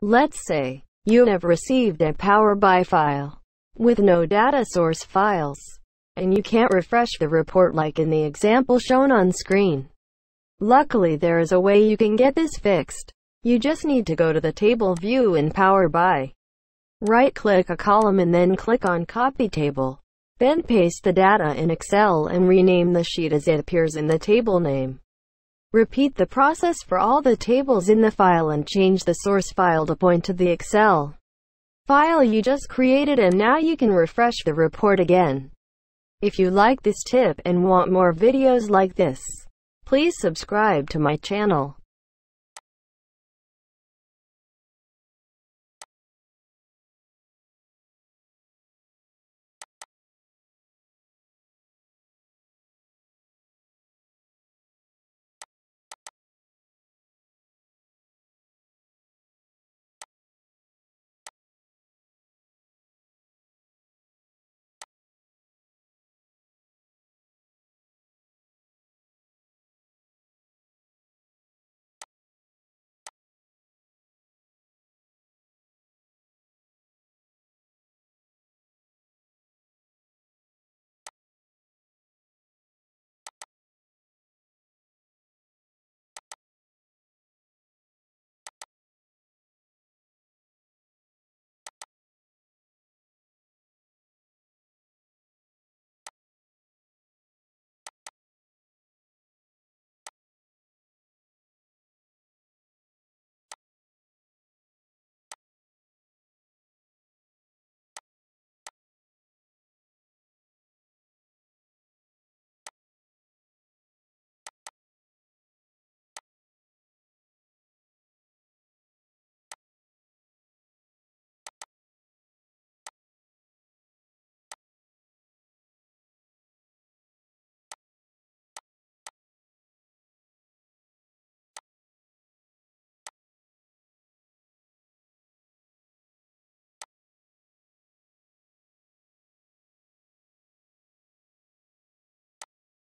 Let's say you have received a Power BI file with no data source files, and you can't refresh the report like in the example shown on screen. Luckily there is a way you can get this fixed. You just need to go to the table view in Power BI. Right-click a column and then click on Copy Table. Then paste the data in Excel and rename the sheet as it appears in the table name. Repeat the process for all the tables in the file and change the source file to point to the Excel file you just created and now you can refresh the report again. If you like this tip and want more videos like this, please subscribe to my channel.